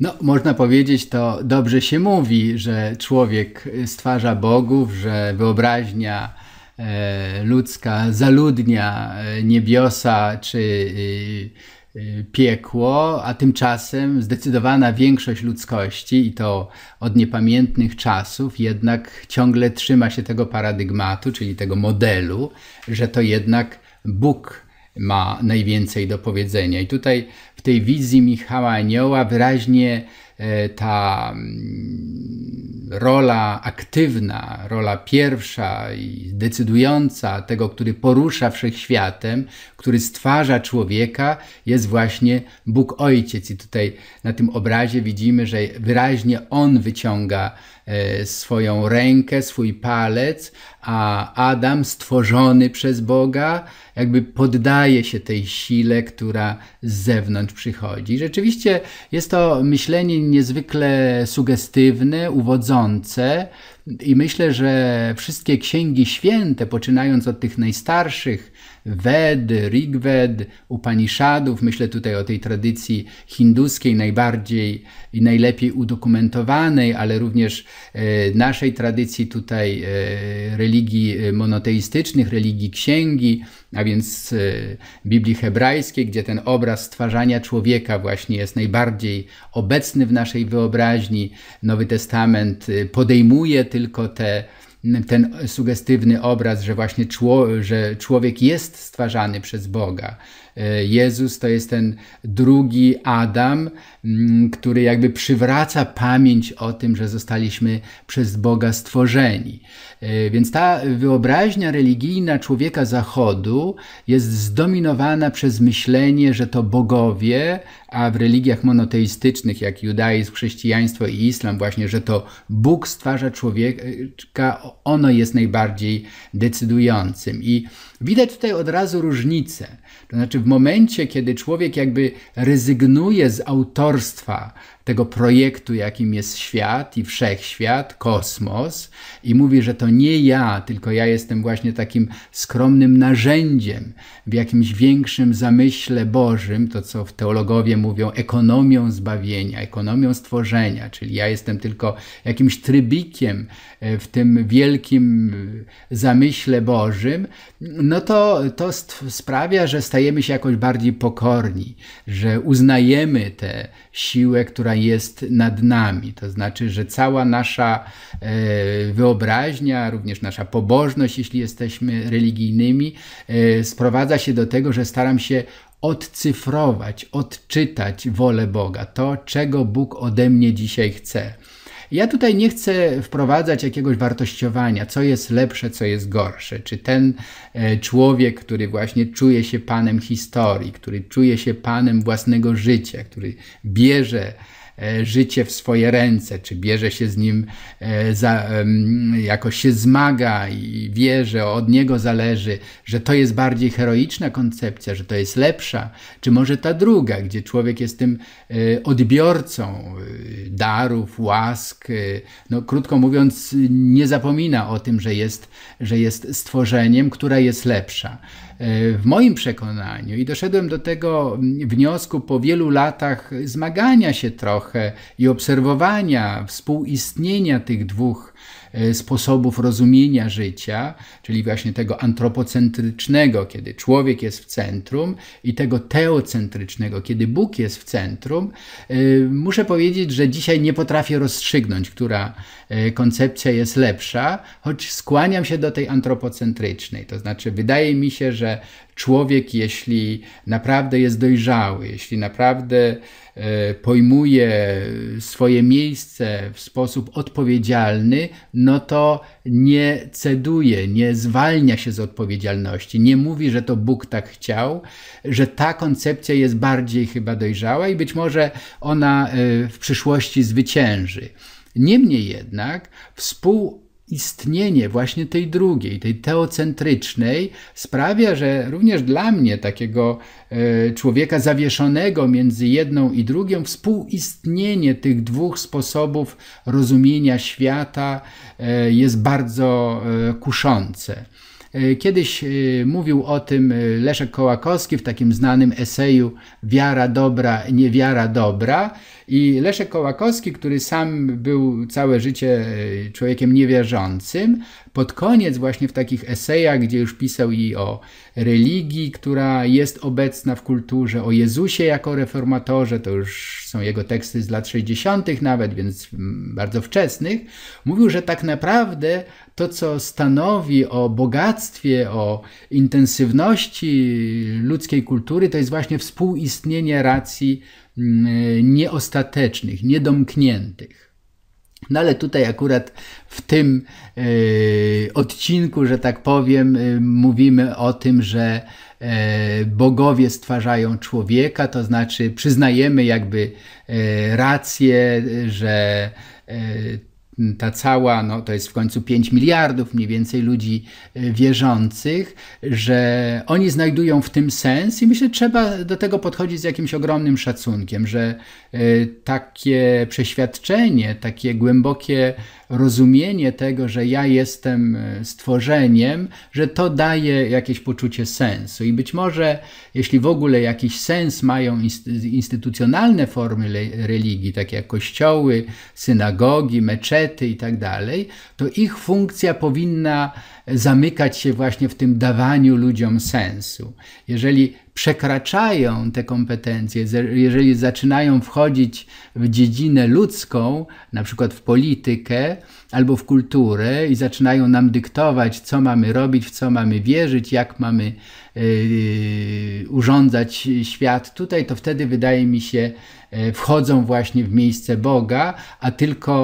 No, można powiedzieć, to dobrze się mówi, że człowiek y, stwarza bogów, że wyobraźnia e, ludzka zaludnia e, niebiosa czy y, y, piekło, a tymczasem zdecydowana większość ludzkości i to od niepamiętnych czasów jednak ciągle trzyma się tego paradygmatu, czyli tego modelu, że to jednak Bóg ma najwięcej do powiedzenia. I tutaj w tej wizji Michała Anioła wyraźnie e, ta mm, rola aktywna, rola pierwsza i decydująca tego, który porusza wszechświatem, który stwarza człowieka, jest właśnie Bóg Ojciec. I tutaj na tym obrazie widzimy, że wyraźnie On wyciąga e, swoją rękę, swój palec, a Adam stworzony przez Boga, jakby poddaje się tej sile, która z zewnątrz przychodzi. Rzeczywiście jest to myślenie niezwykle sugestywne, uwodzące, i myślę, że wszystkie księgi święte, poczynając od tych najstarszych, Wed, Rigved, Upanishadów, myślę tutaj o tej tradycji hinduskiej najbardziej i najlepiej udokumentowanej, ale również e, naszej tradycji tutaj e, religii monoteistycznych, religii księgi, a więc e, Biblii hebrajskiej, gdzie ten obraz stwarzania człowieka właśnie jest najbardziej obecny w naszej wyobraźni. Nowy Testament podejmuje tych tylko te ten sugestywny obraz, że właśnie człowiek, że człowiek jest stwarzany przez Boga. E, Jezus to jest ten drugi Adam, mm, który jakby przywraca pamięć o tym, że zostaliśmy przez Boga stworzeni. E, więc ta wyobraźnia religijna człowieka zachodu jest zdominowana przez myślenie, że to bogowie, a w religiach monoteistycznych jak judaizm, chrześcijaństwo i islam właśnie, że to Bóg stwarza człowieka ono jest najbardziej decydującym. I widać tutaj od razu różnicę. To znaczy, w momencie, kiedy człowiek jakby rezygnuje z autorstwa tego projektu, jakim jest świat i wszechświat, kosmos, i mówi, że to nie ja, tylko ja jestem właśnie takim skromnym narzędziem w jakimś większym zamyśle Bożym, to co teologowie mówią ekonomią zbawienia, ekonomią stworzenia, czyli ja jestem tylko jakimś trybikiem e, w tym wielkim e, zamyśle Bożym, no to, to sprawia, że stajemy się jakoś bardziej pokorni, że uznajemy te siłę, która jest nad nami. To znaczy, że cała nasza e, wyobraźnia, również nasza pobożność, jeśli jesteśmy religijnymi, e, sprowadza się do tego, że staram się odcyfrować, odczytać wolę Boga, to czego Bóg ode mnie dzisiaj chce. Ja tutaj nie chcę wprowadzać jakiegoś wartościowania, co jest lepsze, co jest gorsze. Czy ten e, człowiek, który właśnie czuje się panem historii, który czuje się panem własnego życia, który bierze E, życie w swoje ręce, czy bierze się z nim, e, za, jakoś się zmaga i wie, że od niego zależy, że to jest bardziej heroiczna koncepcja, że to jest lepsza, czy może ta druga, gdzie człowiek jest tym e, odbiorcą darów, łask, no krótko mówiąc, nie zapomina o tym, że jest, że jest stworzeniem, które jest lepsza. W moim przekonaniu, i doszedłem do tego mm, wniosku po wielu latach zmagania się trochę, trochę i obserwowania współistnienia tych dwóch e, sposobów rozumienia życia, czyli właśnie tego antropocentrycznego, kiedy człowiek jest w centrum, i tego teocentrycznego, kiedy Bóg jest w centrum, e, muszę powiedzieć, że dzisiaj nie potrafię rozstrzygnąć, która e, koncepcja jest lepsza, choć skłaniam się do tej antropocentrycznej. To znaczy, wydaje mi się, że człowiek, jeśli naprawdę jest dojrzały, jeśli naprawdę e, pojmuje swoje miejsce w sposób odpowiedzialny, no to nie ceduje, nie zwalnia się z odpowiedzialności, nie mówi, że to Bóg tak chciał, że ta koncepcja jest bardziej chyba dojrzała i być może ona e, w przyszłości zwycięży. Niemniej jednak współ istnienie właśnie tej drugiej, tej teocentrycznej, sprawia, że również dla mnie, takiego e, człowieka zawieszonego między jedną i drugą, współistnienie tych dwóch sposobów rozumienia świata e, jest bardzo e, kuszące. Kiedyś mówił o tym Leszek Kołakowski w takim znanym eseju Wiara dobra, niewiara dobra, i Leszek Kołakowski, który sam był całe życie e, człowiekiem niewierzącym, pod koniec właśnie w takich esejach, gdzie już pisał i o religii, która jest obecna w kulturze, o Jezusie jako reformatorze, to już są jego teksty z lat 60. nawet, więc bardzo wczesnych, mówił, że tak naprawdę to, co stanowi o bogactwie, o intensywności ludzkiej kultury, to jest właśnie współistnienie racji Mm, nieostatecznych, niedomkniętych. No ale tutaj akurat w tym e, odcinku, że tak powiem, e, mówimy o tym, że e, bogowie stwarzają człowieka, to znaczy przyznajemy jakby rację, że Mm, ta cała, no to jest w końcu 5 miliardów mniej więcej ludzi e, wierzących, że oni znajdują w tym sens i myślę, że trzeba do tego podchodzić z jakimś ogromnym szacunkiem, że e, takie przeświadczenie, takie głębokie rozumienie tego, że ja jestem e, stworzeniem, że to daje jakieś poczucie sensu. I być może, jeśli w ogóle jakiś sens mają instytucjonalne formy religii, takie jak kościoły, synagogi, meczety itd., tak to ich funkcja powinna zamykać się właśnie w tym dawaniu ludziom sensu. Jeżeli przekraczają te kompetencje, jeżeli zaczynają wchodzić w dziedzinę ludzką, na przykład w politykę albo w kulturę i zaczynają nam dyktować, co mamy robić, w co mamy wierzyć, jak mamy yy, urządzać świat tutaj, to wtedy wydaje mi się, yy, wchodzą właśnie w miejsce Boga, a tylko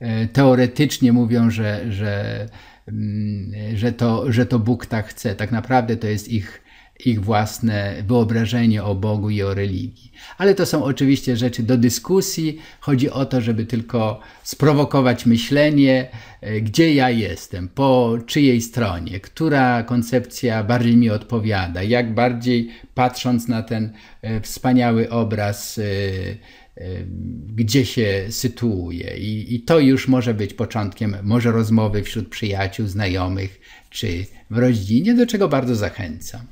yy, yy teoretycznie mówią, że, że, mm, że, to, że to Bóg tak chce. Tak naprawdę to jest ich ich własne wyobrażenie o Bogu i o religii. Ale to są oczywiście rzeczy do dyskusji. Chodzi o to, żeby tylko sprowokować myślenie, e, gdzie ja jestem, po czyjej stronie, która koncepcja bardziej mi odpowiada, jak bardziej patrząc na ten e, wspaniały obraz e, gdzie się sytuuje. I, I, to już może być początkiem może rozmowy wśród przyjaciół, znajomych czy w rodzinie, do czego bardzo zachęcam.